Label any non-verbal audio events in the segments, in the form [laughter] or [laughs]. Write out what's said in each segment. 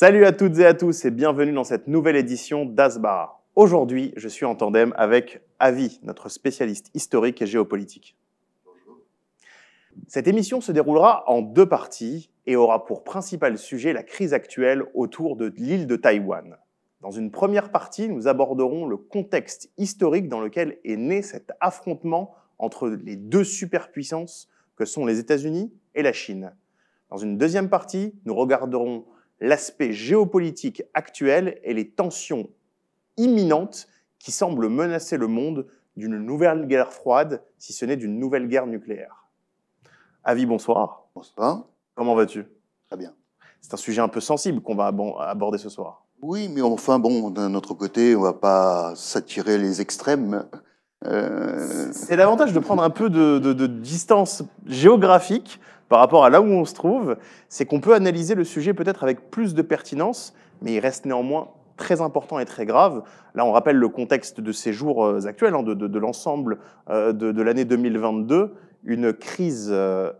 Salut à toutes et à tous et bienvenue dans cette nouvelle édition d'Asbar. Aujourd'hui, je suis en tandem avec Avi, notre spécialiste historique et géopolitique. Cette émission se déroulera en deux parties et aura pour principal sujet la crise actuelle autour de l'île de Taïwan. Dans une première partie, nous aborderons le contexte historique dans lequel est né cet affrontement entre les deux superpuissances que sont les États-Unis et la Chine. Dans une deuxième partie, nous regarderons l'aspect géopolitique actuel et les tensions imminentes qui semblent menacer le monde d'une nouvelle guerre froide, si ce n'est d'une nouvelle guerre nucléaire. Avi, bonsoir. Bonsoir. Comment vas-tu Très bien. C'est un sujet un peu sensible qu'on va aborder ce soir. Oui, mais enfin, bon, d'un autre côté, on ne va pas s'attirer les extrêmes. Euh, C'est l'avantage de prendre un peu de distance géographique par rapport à là où on se trouve, c'est qu'on peut analyser le sujet peut-être avec plus de pertinence, mais il reste néanmoins très important et très grave. Là, on rappelle le contexte de ces jours euh, actuels, hein, de, l'ensemble euh, de, l'année 2022, une crise euh,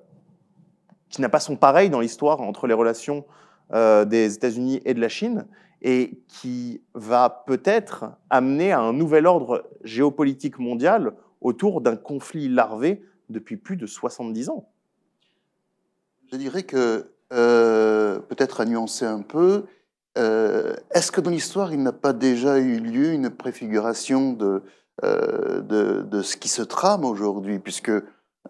qui n'a pas son pareil dans l'histoire entre les relations des États-Unis et de la Chine, et qui va peut-être amener à un nouvel ordre géopolitique mondial autour d'un conflit larvé depuis plus de 70 ans je dirais que, euh, peut-être à nuancer un peu, euh, est-ce que dans l'histoire, il n'a pas déjà eu lieu une préfiguration de, euh, de, ce qui se trame aujourd'hui, puisque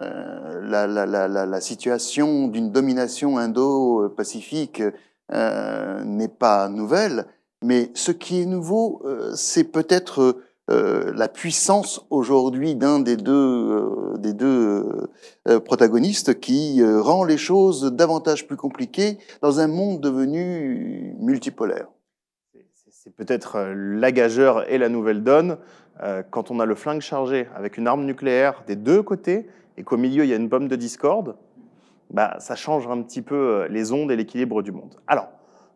la, situation d'une domination indo-pacifique n'est pas nouvelle, mais ce qui est nouveau, c'est peut-être euh, la puissance aujourd'hui d'un des deux, euh, euh, protagonistes qui rend les choses davantage plus compliquées dans un monde devenu multipolaire. C'est peut-être l'agageur et la nouvelle donne. quand on a le flingue chargé avec une arme nucléaire des deux côtés et qu'au milieu il y a une bombe de discorde, bah, ça change un petit peu les ondes et l'équilibre du monde. Alors,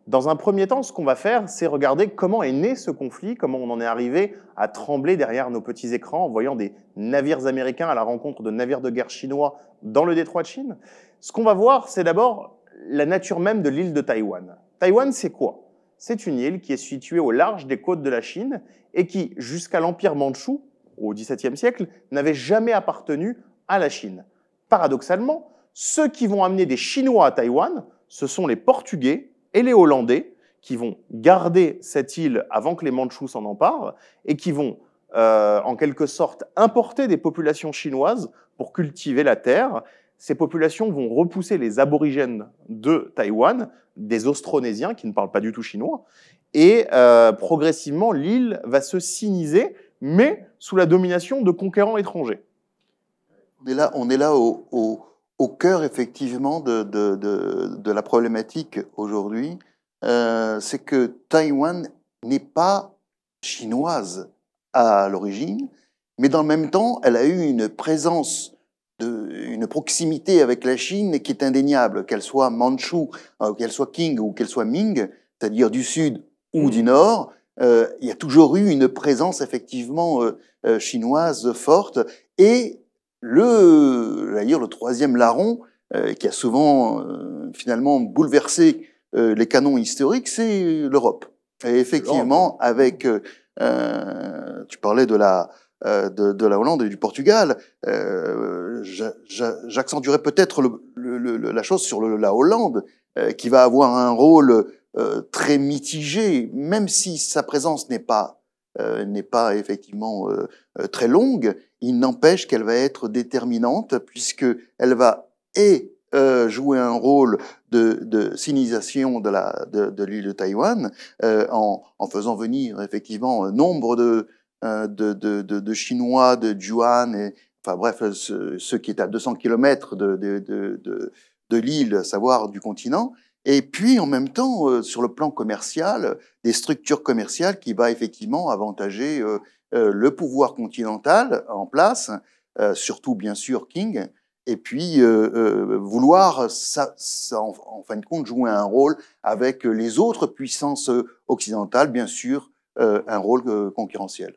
dans un premier temps, ce qu'on va faire, c'est regarder comment est né ce conflit, comment on en est arrivé à trembler derrière nos petits écrans en voyant des navires américains à la rencontre de navires de guerre chinois dans le détroit de Chine. Ce qu'on va voir, c'est d'abord la nature même de l'île de Taïwan. Taïwan, c'est quoi C'est une île qui est située au large des côtes de la Chine et qui, jusqu'à l'Empire mandchou, au XVIIe siècle, n'avait jamais appartenu à la Chine. Paradoxalement, ceux qui vont amener des Chinois à Taïwan, ce sont les Portugais et les Hollandais, qui vont garder cette île avant que les Mandchous s'en emparent, et qui vont, euh, en quelque sorte, importer des populations chinoises pour cultiver la terre. Ces populations vont repousser les aborigènes de Taïwan, des Austronésiens qui ne parlent pas du tout chinois, et euh, progressivement, l'île va se siniser, mais sous la domination de conquérants étrangers. On est là, on est là au au cœur effectivement de, de, la problématique aujourd'hui, euh, c'est que Taïwan n'est pas chinoise à l'origine, mais dans le même temps, elle a eu une présence, de, une proximité avec la Chine qui est indéniable, qu'elle soit Manchou, euh, qu'elle soit Qing ou qu'elle soit Ming, c'est-à-dire du sud ou mm. du nord, euh, il y a toujours eu une présence effectivement chinoise forte et le, le troisième larron, euh, qui a souvent euh, finalement bouleversé euh, les canons historiques, c'est l'Europe. Et effectivement, avec, tu parlais de la, de, de, la Hollande et du Portugal, j'accentuerais peut-être la chose sur le, la Hollande, qui va avoir un rôle très mitigé, même si sa présence n'est pas n'est pas effectivement très longue, il n'empêche qu'elle va être déterminante puisque elle va et euh, jouer un rôle de, sinisation de, la, de, l'île de Taïwan euh, en, faisant venir effectivement nombre euh, de, de, Chinois, de Juan, et, enfin bref, ce, qui est à 200 km de, de, l'île, à savoir du continent, et puis en même temps, sur le plan commercial, des structures commerciales qui va effectivement avantager euh, le pouvoir continental en place, euh, surtout bien sûr King, et puis euh, vouloir, en, fin de compte, jouer un rôle avec les autres puissances occidentales, bien sûr, un rôle concurrentiel.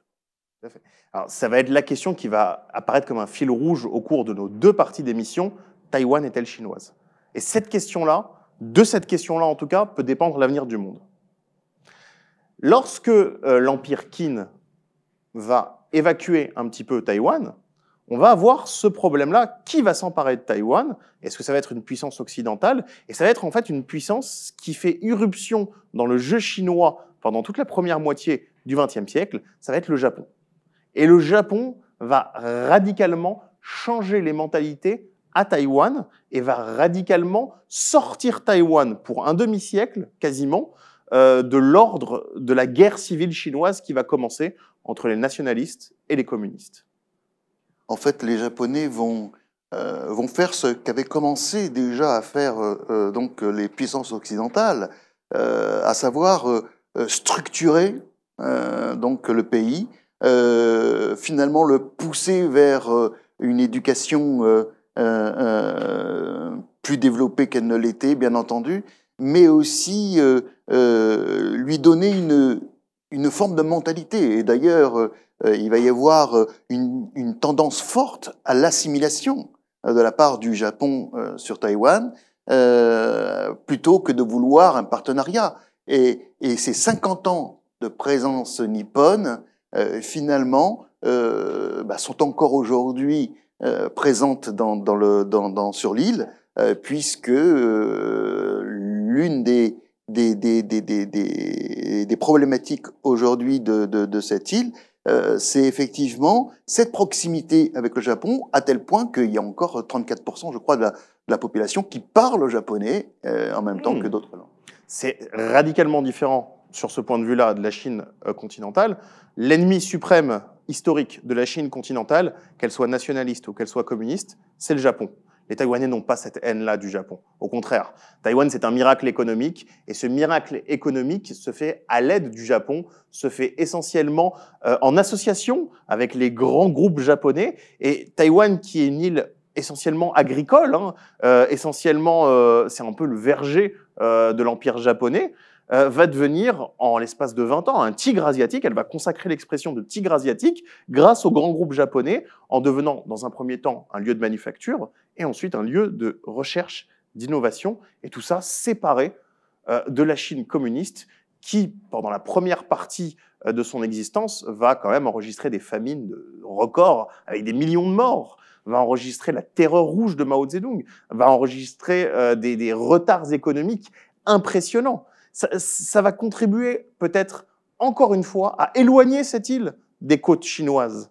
Alors, ça va être la question qui va apparaître comme un fil rouge au cours de nos deux parties d'émission. Taïwan est-elle chinoise Et cette question-là, de cette question-là en tout cas, peut dépendre l'avenir du monde. Lorsque l'Empire Qin va évacuer un petit peu Taïwan, on va avoir ce problème-là. Qui va s'emparer de Taïwan Est-ce que ça va être une puissance occidentale Et ça va être en fait une puissance qui fait irruption dans le jeu chinois pendant toute la première moitié du XXe siècle. Ça va être le Japon. Et le Japon va radicalement changer les mentalités à Taïwan et va radicalement sortir Taïwan pour un demi-siècle quasiment euh, de l'ordre de la guerre civile chinoise qui va commencer entre les nationalistes et les communistes. En fait, les Japonais vont, euh, vont faire ce qu'avaient commencé déjà à faire euh, euh, donc, les puissances occidentales, à savoir structurer donc, le pays, finalement le pousser vers une éducation plus développée qu'elle ne l'était, bien entendu, mais aussi lui donner une, une forme de mentalité. Et d'ailleurs, euh, il va y avoir euh, une, tendance forte à l'assimilation euh, de la part du Japon sur Taïwan, plutôt que de vouloir un partenariat. Et, ces 50 ans de présence nippone, finalement, bah, sont encore aujourd'hui présentes dans, le, sur l'île, puisque l'une des, des, problématiques aujourd'hui de, cette île, euh, c'est effectivement cette proximité avec le Japon, à tel point qu'il y a encore 34%, je crois, de la, population qui parle japonais euh, en même temps hmm. que d'autres langues. C'est radicalement différent sur ce point de vue-là de la Chine euh, continentale. L'ennemi suprême historique de la Chine continentale, qu'elle soit nationaliste ou qu'elle soit communiste, c'est le Japon. Les Taïwanais n'ont pas cette haine-là du Japon. Au contraire, Taïwan, c'est un miracle économique, et ce miracle économique se fait à l'aide du Japon, se fait essentiellement euh, en association avec les grands groupes japonais. Et Taïwan, qui est une île essentiellement agricole, hein, euh, essentiellement, euh, c'est un peu le verger de l'Empire japonais, euh, va devenir, en l'espace de 20 ans, un tigre asiatique. Elle va consacrer l'expression de tigre asiatique grâce au grand groupe japonais, en devenant, dans un premier temps, un lieu de manufacture et ensuite un lieu de recherche, d'innovation, et tout ça séparé euh, de la Chine communiste qui, pendant la première partie euh, de son existence, va quand même enregistrer des famines de records avec des millions de morts, va enregistrer la terreur rouge de Mao Zedong, va enregistrer des retards économiques impressionnants ça, va contribuer peut-être encore une fois à éloigner cette île des côtes chinoises.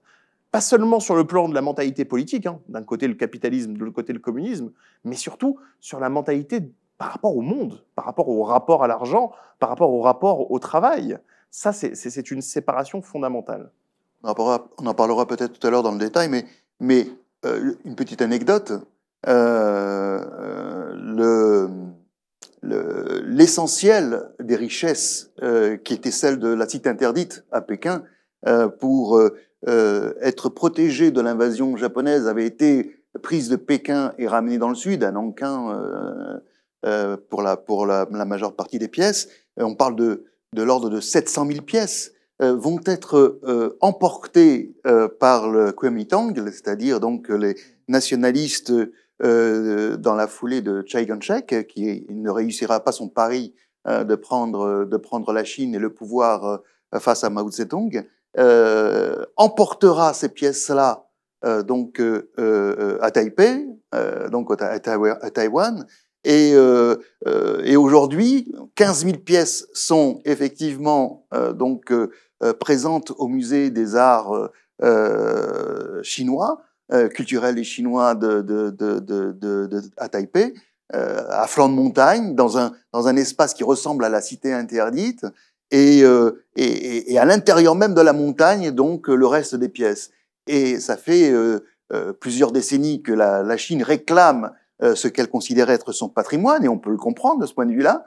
Pas seulement sur le plan de la mentalité politique, hein, d'un côté le capitalisme, de l'autre côté le communisme, mais surtout sur la mentalité par rapport au monde, par rapport au rapport à l'argent, par rapport au rapport au travail. Ça, c'est une séparation fondamentale. On en parlera, peut-être tout à l'heure dans le détail, mais, mais euh, une petite anecdote. Euh, euh, le l'essentiel des richesses euh, qui étaient celles de la cité interdite à Pékin euh, pour euh, être protégée de l'invasion japonaise avait été prise de Pékin et ramenée dans le sud, à Nankin pour, la, pour la, majeure partie des pièces. on parle de, de l'ordre de 700 000 pièces vont être emportées par le Kuomintang, c'est-à-dire donc les nationalistes euh, dans la foulée de Chai Gonshek, qui ne réussira pas son pari euh, de, prendre, de prendre la Chine et le pouvoir euh, face à Mao Zedong, emportera ces pièces-là donc à Taipei, donc à, Taïwan, et, et, aujourd'hui, 15 000 pièces sont effectivement donc présentes au musée des arts chinois. Euh, culturel et Chinois de, de, de, à Taipei, euh, à flanc de montagne, dans un, dans un espace qui ressemble à la cité interdite, et, euh, et, et à l'intérieur même de la montagne, donc le reste des pièces. Et ça fait plusieurs décennies que la, la Chine réclame ce qu'elle considère être son patrimoine, et on peut le comprendre de ce point de vue-là.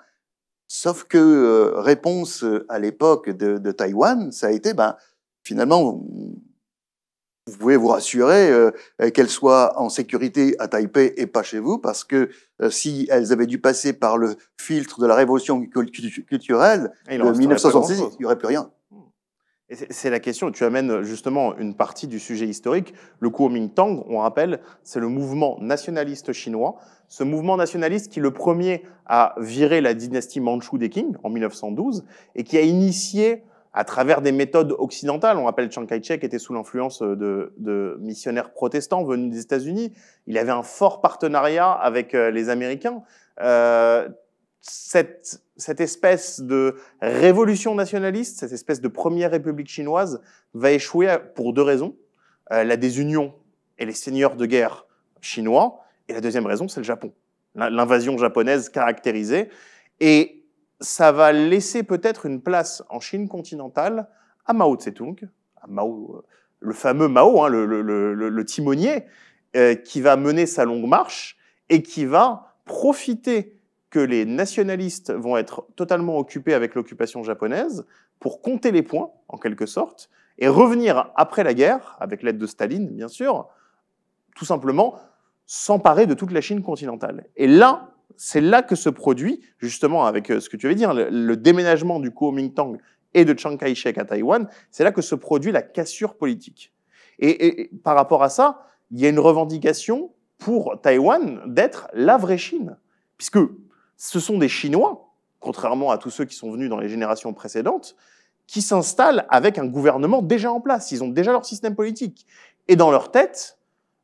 Sauf que réponse à l'époque de, de, Taïwan, ça a été, ben, finalement, vous pouvez vous rassurer euh, euh, qu'elles soient en sécurité à Taipei et pas chez vous, parce que euh, si elles avaient dû passer par le filtre de la révolution culturelle en 1966, il n'y aurait plus rien. C'est la question, tu amènes justement une partie du sujet historique. Le Kuomintang, on rappelle, c'est le mouvement nationaliste chinois. Ce mouvement nationaliste qui, le premier, à virer la dynastie Manchu des Qing en 1912 et qui a initié à travers des méthodes occidentales. On rappelle Chiang Kai-shek était sous l'influence de, missionnaires protestants venus des États-Unis. Il avait un fort partenariat avec euh, les Américains. Euh, cette, cette espèce de révolution nationaliste, cette espèce de première république chinoise, va échouer pour deux raisons. Euh, la désunion et les seigneurs de guerre chinois. Et la deuxième raison, c'est le Japon. L'invasion japonaise caractérisée. Et ça va laisser peut-être une place en Chine continentale à Mao Tse-tung, à Mao, euh, le fameux Mao, hein, le, timonier, euh, qui va mener sa longue marche et qui va profiter que les nationalistes vont être totalement occupés avec l'occupation japonaise pour compter les points, en quelque sorte, et revenir après la guerre, avec l'aide de Staline, bien sûr, tout simplement, s'emparer de toute la Chine continentale. Et là, c'est là que se produit, justement, avec euh, ce que tu veux dire, hein, le, déménagement du Kuomintang et de Chiang Kai-shek à Taïwan, c'est là que se produit la cassure politique. Et, par rapport à ça, il y a une revendication pour Taïwan d'être la vraie Chine, puisque ce sont des Chinois, contrairement à tous ceux qui sont venus dans les générations précédentes, qui s'installent avec un gouvernement déjà en place. Ils ont déjà leur système politique. Et dans leur tête,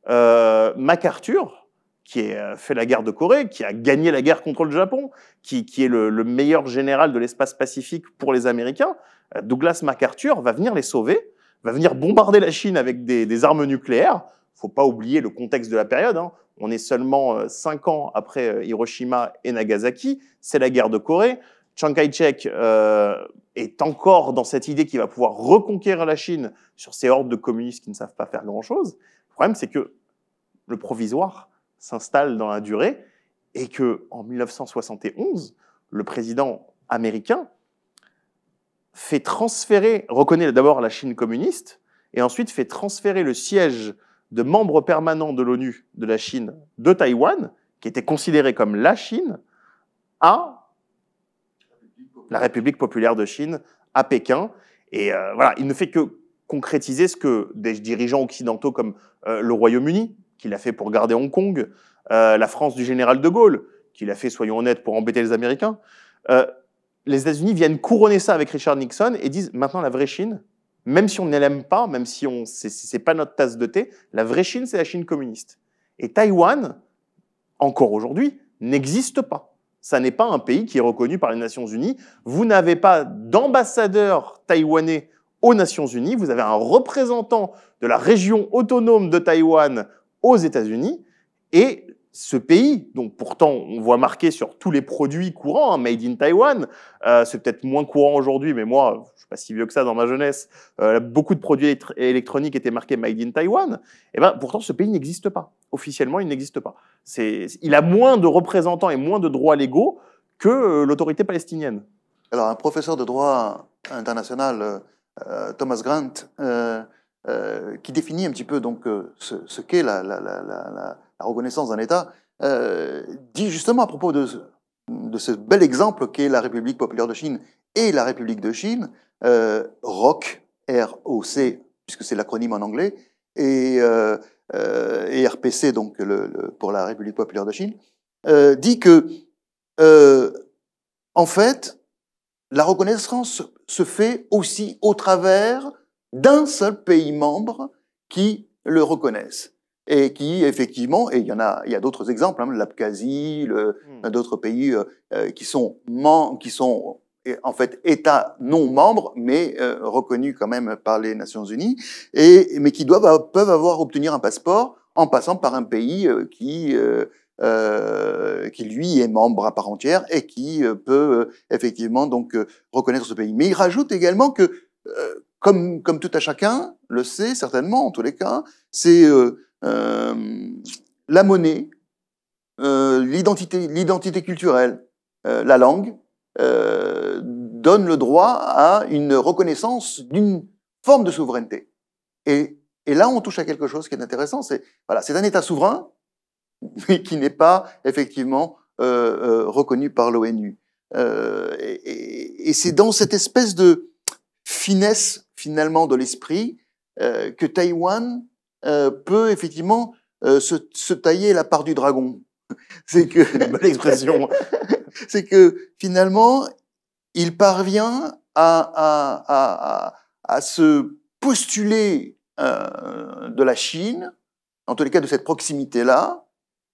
euh, MacArthur, qui a euh, fait la guerre de Corée, qui a gagné la guerre contre le Japon, qui, est le, meilleur général de l'espace pacifique pour les Américains, euh, Douglas MacArthur va venir les sauver, va venir bombarder la Chine avec des, armes nucléaires. Faut pas oublier le contexte de la période. Hein. On est seulement euh, cinq ans après Hiroshima et Nagasaki. C'est la guerre de Corée. Chiang Kai-shek est encore dans cette idée qu'il va pouvoir reconquérir la Chine sur ces hordes de communistes qui ne savent pas faire grand-chose. Le problème, c'est que le provisoire, s'installe dans la durée et que en 1971, le président américain fait transférer, reconnaît d'abord la Chine communiste et ensuite fait transférer le siège de membre permanent de l'ONU de la Chine de Taïwan, qui était considéré comme la Chine, à la République populaire de Chine, à Pékin. Et euh, voilà, il ne fait que concrétiser ce que des dirigeants occidentaux comme euh, le Royaume-Uni qu'il a fait pour garder Hong Kong, euh, la France du général de Gaulle, qu'il a fait, soyons honnêtes, pour embêter les Américains, euh, les États-Unis viennent couronner ça avec Richard Nixon et disent maintenant la vraie Chine, même si on ne l'aime pas, même si ce c'est pas notre tasse de thé, la vraie Chine, c'est la Chine communiste. Et Taïwan, encore aujourd'hui, n'existe pas. Ça n'est pas un pays qui est reconnu par les Nations Unies. Vous n'avez pas d'ambassadeur taïwanais aux Nations Unies. Vous avez un représentant de la région autonome de Taïwan aux États-Unis et ce pays, donc pourtant on voit marqué sur tous les produits courants, hein, made in Taiwan, euh, c'est peut-être moins courant aujourd'hui, mais moi, je suis pas si vieux que ça dans ma jeunesse, euh, beaucoup de produits électroniques étaient marqués made in Taiwan. Et eh ben pourtant ce pays n'existe pas officiellement, il n'existe pas. C'est, il a moins de représentants et moins de droits légaux que euh, l'autorité palestinienne. Alors un professeur de droit international, Thomas Grant euh, qui définit un petit peu donc euh, ce, qu'est la, la, la, la, reconnaissance d'un État, euh, dit justement à propos de, de ce bel exemple qu'est la République populaire de Chine et la République de Chine, euh, ROC, R-O-C, puisque c'est l'acronyme en anglais, et, euh, et RPC donc le, pour la République populaire de Chine, dit que en fait, la reconnaissance se fait aussi au travers d'un seul pays membre qui le reconnaissent et qui effectivement, et il y en a, il y a d'autres exemples, hein, l'Abkhazie, hmm. d'autres pays euh, euh, qui sont qui sont en fait États non membres, mais euh, reconnus quand même par les Nations Unies, et mais qui doivent peuvent avoir obtenir un passeport en passant par un pays euh, qui euh, qui lui est membre à part entière et qui peut effectivement donc reconnaître ce pays. Mais il rajoute également que comme, tout à chacun le sait certainement, en tous les cas, c'est euh, euh, la monnaie, euh, l'identité, l'identité culturelle, la langue, donne le droit à une reconnaissance d'une forme de souveraineté. Et, là, on touche à quelque chose qui est intéressant. C'est voilà, un État souverain, [laughs] mais qui n'est pas effectivement reconnu par l'ONU. et, et c'est dans cette espèce de finesse finalement de l'esprit euh, que Taïwan euh, peut effectivement euh, se, tailler la part du dragon. [laughs] C'est que expression. [laughs] C'est que finalement, il parvient à, à, se postuler de la Chine, en tous les cas de cette proximité-là,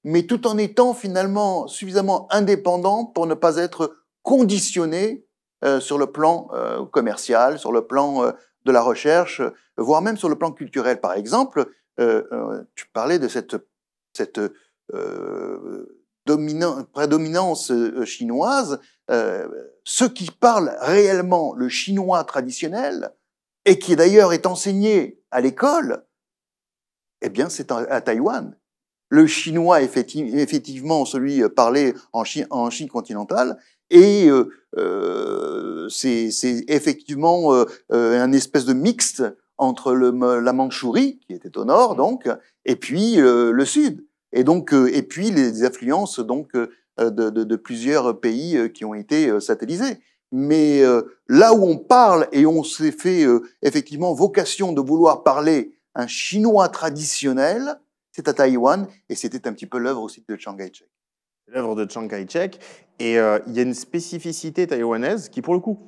mais tout en étant finalement suffisamment indépendant pour ne pas être conditionné sur le plan commercial, sur le plan de la recherche, voire même sur le plan culturel. Par exemple, euh, euh, tu parlais de cette, cette euh, prédominance chinoise. Ce ceux qui parlent réellement le chinois traditionnel, et qui d'ailleurs est enseigné à l'école, eh bien c'est à Taïwan. Le chinois, effectivement, celui parlé en en Chine continentale, et euh, euh, c'est effectivement euh, un espèce de mixte entre le, la Mandchourie, qui était au nord donc, et puis le sud, et donc et puis les influences donc de, plusieurs pays qui ont été satellisés. Mais là où on parle et on s'est fait effectivement vocation de vouloir parler un chinois traditionnel, c'est à Taïwan, et c'était un petit peu l'œuvre aussi de Chang kai l'œuvre de Chiang Kai-shek. Et euh, il y a une spécificité taïwanaise qui, pour le coup,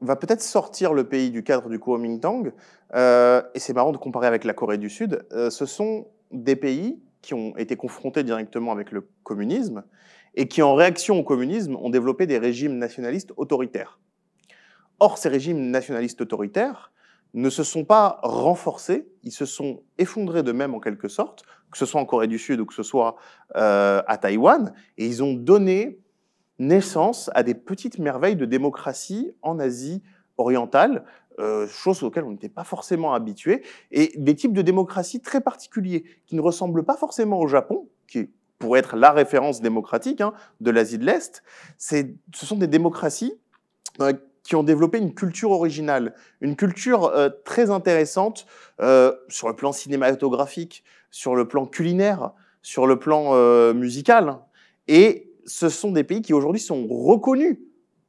va peut-être sortir le pays du cadre du Kuomintang. Euh, et c'est marrant de comparer avec la Corée du Sud. Euh, ce sont des pays qui ont été confrontés directement avec le communisme et qui, en réaction au communisme, ont développé des régimes nationalistes autoritaires. Or, ces régimes nationalistes autoritaires ne se sont pas renforcés, ils se sont effondrés de même en quelque sorte, que ce soit en Corée du Sud ou que ce soit euh, à Taïwan, et ils ont donné naissance à des petites merveilles de démocratie en Asie orientale, euh, chose auxquelles on n'était pas forcément habitué, et des types de démocratie très particuliers, qui ne ressemblent pas forcément au Japon, qui pourrait être la référence démocratique hein, de l'Asie de l'Est. Ce sont des démocraties qui ont développé une culture originale, une culture euh, très intéressante euh, sur le plan cinématographique, sur le plan culinaire, sur le plan euh, musical. Et ce sont des pays qui aujourd'hui sont reconnus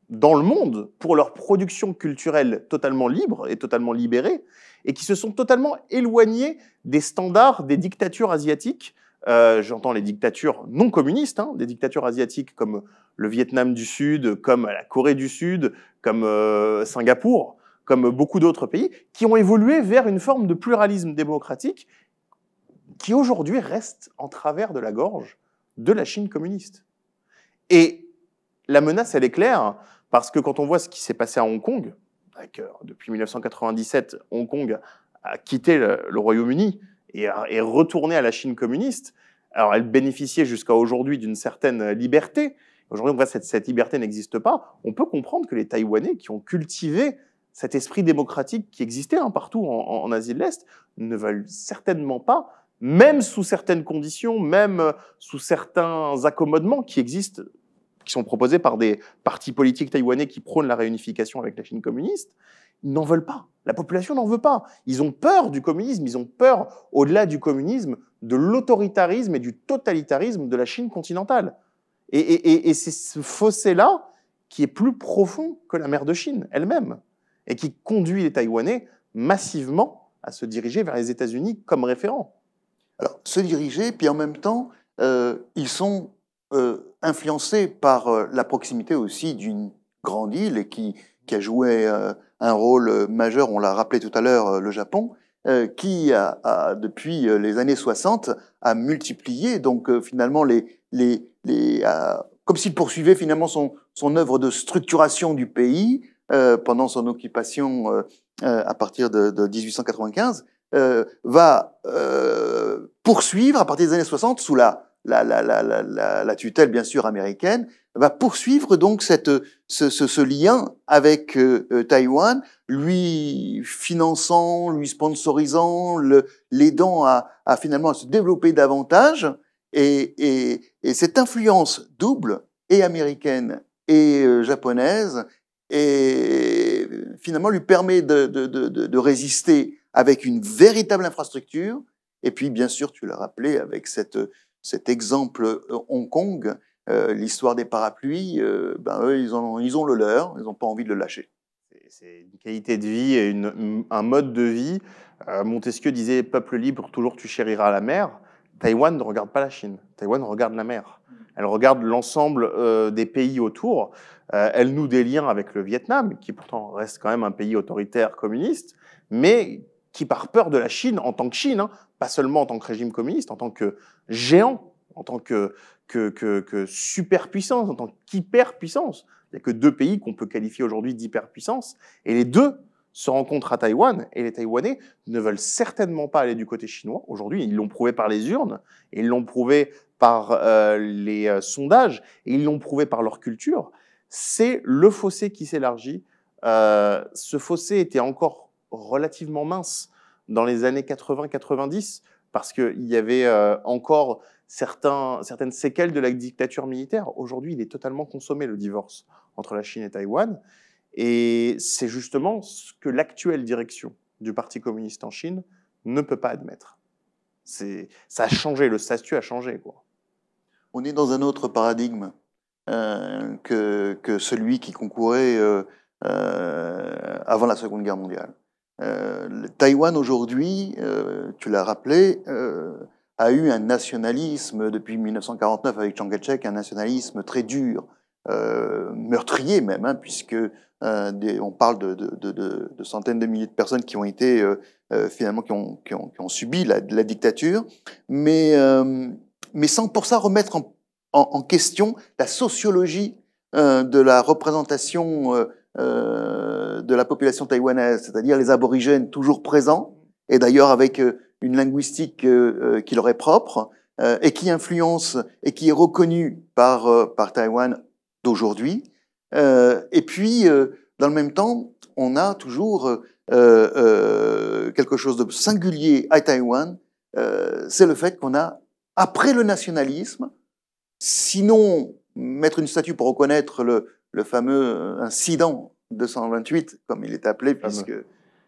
dans le monde pour leur production culturelle totalement libre et totalement libérée, et qui se sont totalement éloignés des standards des dictatures asiatiques euh, j'entends les dictatures non communistes, hein, des dictatures asiatiques comme le Vietnam du Sud, comme la Corée du Sud, comme euh, Singapour, comme beaucoup d'autres pays, qui ont évolué vers une forme de pluralisme démocratique qui aujourd'hui reste en travers de la gorge de la Chine communiste. Et la menace, elle est claire, parce que quand on voit ce qui s'est passé à Hong Kong, avec, euh, depuis 1997, Hong Kong a quitté le Royaume-Uni, et, retourner à la Chine communiste. Alors, elle bénéficiait jusqu'à aujourd'hui d'une certaine liberté. Aujourd'hui, cette, cette liberté n'existe pas. On peut comprendre que les Taïwanais qui ont cultivé cet esprit démocratique qui existait hein, partout en, Asie de l'Est ne veulent certainement pas, même sous certaines conditions, même euh, sous certains accommodements qui existent, qui sont proposés par des partis politiques taïwanais qui prônent la réunification avec la Chine communiste, n'en veulent pas. La population n'en veut pas. Ils ont peur du communisme, ils ont peur, au-delà du communisme, de l'autoritarisme et du totalitarisme de la Chine continentale. Et, c'est ce fossé-là qui est plus profond que la mer de Chine elle-même, et qui conduit les Taïwanais massivement à se diriger vers les États-Unis comme référent. Alors, se diriger, puis en même temps, euh, ils sont euh, influencés par euh, la proximité aussi d'une grande île qui, qui a joué euh, un rôle euh, majeur, on l'a rappelé tout à l'heure, euh, le Japon, qui a, depuis les années 60 a multiplié donc finalement les les, les comme s'il poursuivait finalement son son œuvre de structuration du pays pendant son occupation à partir de, de 1895 va poursuivre à partir des années 60 sous la la, la, la, la tutelle bien sûr américaine va poursuivre donc cette, ce, lien avec euh, euh, Taïwan, lui finançant, lui sponsorisant, l'aidant à, à, finalement à se développer davantage. Et, cette influence double, et américaine et euh, japonaise, et finalement lui permet de, résister avec une véritable infrastructure. Et puis, bien sûr, tu l'as rappelé avec cet exemple Hong Kong, euh, l'histoire des parapluies, euh, ben eux, ils, ont, ils ont le leur, ils n'ont pas envie de le lâcher. C'est une qualité de vie et un mode de vie. Euh, Montesquieu disait Peuple libre, toujours tu chériras la mer. Taïwan ne regarde pas la Chine. Taïwan regarde la mer. Elle regarde l'ensemble des pays autour. elle noue des liens avec le Vietnam, qui pourtant reste quand même un pays autoritaire communiste, mais qui, par peur de la Chine, en tant que Chine, hein, pas seulement en tant que régime communiste, en tant que géant en tant que, que, que, superpuissance, en tant qu'hyperpuissance. Il n'y a que deux pays qu'on peut qualifier aujourd'hui d'hyperpuissance, et les deux se rencontrent à Taïwan, et les Taïwanais ne veulent certainement pas aller du côté chinois. Aujourd'hui, ils l'ont prouvé par les urnes, ils l'ont prouvé par euh, les euh, sondages, et ils l'ont prouvé par leur culture. C'est le fossé qui s'élargit. Euh, ce fossé était encore relativement mince dans les années 80-90, parce qu'il y avait encore certaines séquelles de la dictature militaire. Aujourd'hui, il est totalement consommé le divorce entre la Chine et Taïwan. Et c'est justement ce que l'actuelle direction du Parti communiste en Chine ne peut pas admettre. ça a changé, le statut a changé. Quoi. On est dans un autre paradigme euh, que, celui qui concourait euh, euh, avant la Seconde Guerre mondiale. Taïwan aujourd'hui, tu l'as rappelé, a eu un nationalisme depuis 1949 avec Chiang Kai-shek, un nationalisme très dur, euh, meurtrier même, puisqu'on hein, puisque euh, on parle de, centaines de milliers de personnes qui ont été euh, finalement qui ont, qui ont, subi la, la, dictature, mais mais sans pour ça remettre en, en question la sociologie de la représentation de la population taïwanaise, c'est-à-dire les aborigènes toujours présents, et d'ailleurs avec une linguistique euh, euh, qui leur est propre euh, et qui influence et qui est reconnue par, par Taïwan d'aujourd'hui. et puis, dans le même temps, on a toujours quelque chose de singulier à Taïwan, c'est le fait qu'on a, après le nationalisme, sinon mettre une statue pour reconnaître le, le fameux incident 228, comme il est appelé, puisque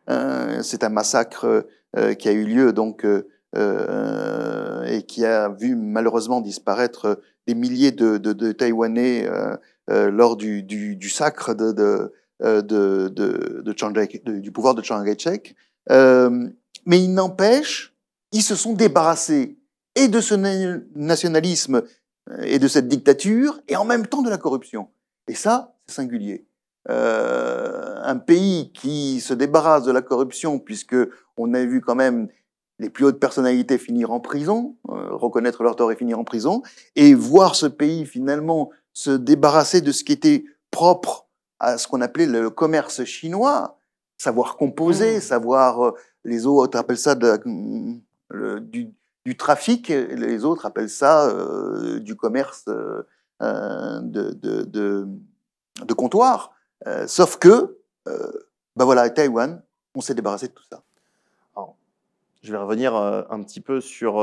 euh, c'est un massacre euh, qui a eu lieu donc euh, euh, et qui a vu malheureusement disparaître des milliers de, Taïwanais lors du, sacre du pouvoir de Chiang Kai-shek. mais il n'empêche, ils se sont débarrassés et de ce nationalisme et de cette dictature, et en même temps de la corruption. Et ça, c'est singulier. Euh, un pays qui se débarrasse de la corruption, puisque on a vu quand même les plus hautes personnalités finir en prison, euh, reconnaître leur tort et finir en prison, et voir ce pays finalement se débarrasser de ce qui était propre à ce qu'on appelait le commerce chinois, savoir composer, mmh. savoir euh, les autres appellent ça du, trafic, les autres appellent ça du commerce de, de, comptoir. Euh, sauf que, euh, bah voilà, à Taïwan, on s'est débarrassé de tout ça. Alors, je vais revenir euh, un petit peu sur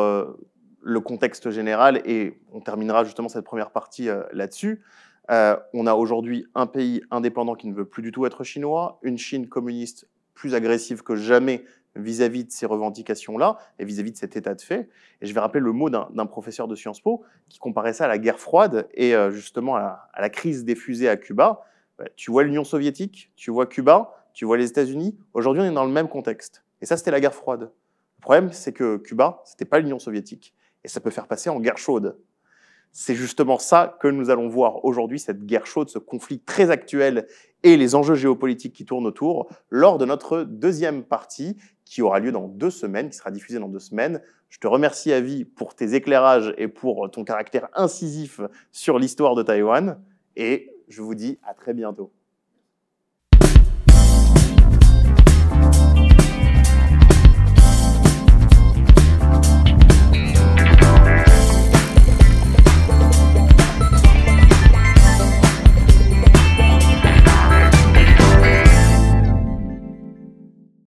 le contexte général et on terminera justement cette première partie là-dessus. on a aujourd'hui un pays indépendant qui ne veut plus du tout être chinois, une Chine communiste plus agressive que jamais vis-à-vis de ces revendications-là et vis-à-vis de cet état de fait. Et je vais rappeler le mot d'un professeur de Sciences Po qui comparait ça à la guerre froide et justement à la, crise des fusées à Cuba. Tu vois l'Union soviétique, tu vois Cuba, tu vois les États-Unis. Aujourd'hui, on est dans le même contexte. Et ça, c'était la guerre froide. Le problème, c'est que Cuba, c'était pas l'Union soviétique. Et ça peut faire passer en guerre chaude. C'est justement ça que nous allons voir aujourd'hui, cette guerre chaude, ce conflit très actuel et les enjeux géopolitiques qui tournent autour lors de notre deuxième partie qui aura lieu dans deux semaines, qui sera diffusée dans deux semaines. Je te remercie, à vie pour tes éclairages et pour ton caractère incisif sur l'histoire de Taïwan. Et je vous dis à très bientôt.